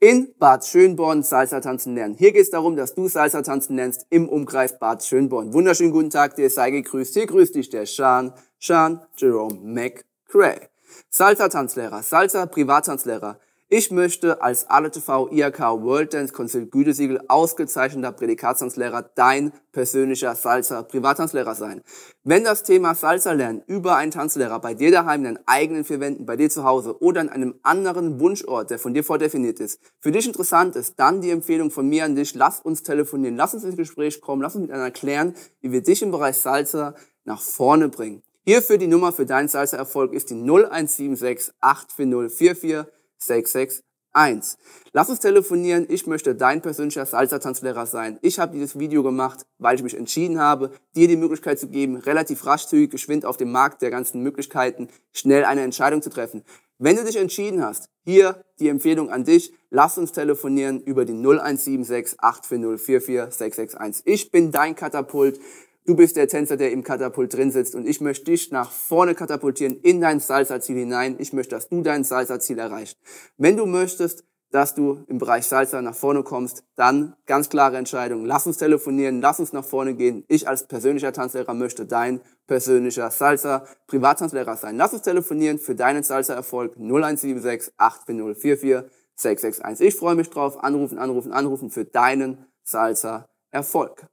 in Bad Schönborn Salsa tanzen lernen. Hier geht es darum, dass du Salsa tanzen lernst im Umkreis Bad Schönborn. Wunderschönen guten Tag, dir sei gegrüßt. Hier grüßt dich der Sean, Sean Jerome McCray. Salsa-Tanzlehrer, Salsa-Privattanzlehrer. Ich möchte als alle TV IHK World Dance Council Gütesiegel ausgezeichneter Prädikatstanzlehrer dein persönlicher Salsa Privattanzlehrer sein. Wenn das Thema Salsa lernen über einen Tanzlehrer bei dir daheim in deinen eigenen vier Wänden, bei dir zu Hause oder an einem anderen Wunschort, der von dir vordefiniert ist, für dich interessant ist, dann die Empfehlung von mir an dich, lass uns telefonieren, lass uns ins Gespräch kommen, lass uns miteinander klären, wie wir dich im Bereich Salsa nach vorne bringen. Hierfür die Nummer für deinen Salsa-Erfolg ist die 0176 840 44 661. Lass uns telefonieren. Ich möchte dein persönlicher Salsa-Tanzlehrer sein. Ich habe dieses Video gemacht, weil ich mich entschieden habe, dir die Möglichkeit zu geben, relativ rasch, zügig, geschwind auf dem Markt der ganzen Möglichkeiten schnell eine Entscheidung zu treffen. Wenn du dich entschieden hast, hier die Empfehlung an dich, lass uns telefonieren über die 0176 840 44 661. Ich bin dein Katapult. Du bist der Tänzer, der im Katapult drin sitzt und ich möchte dich nach vorne katapultieren in dein Salsa-Ziel hinein. Ich möchte, dass du dein Salsa-Ziel erreichst. Wenn du möchtest, dass du im Bereich Salsa nach vorne kommst, dann ganz klare Entscheidung. Lass uns telefonieren, lass uns nach vorne gehen. Ich als persönlicher Tanzlehrer möchte dein persönlicher Salsa Privattanzlehrer sein. Lass uns telefonieren für deinen Salsa-Erfolg 0176 84044 661. Ich freue mich drauf. Anrufen, anrufen, anrufen für deinen Salsa-Erfolg.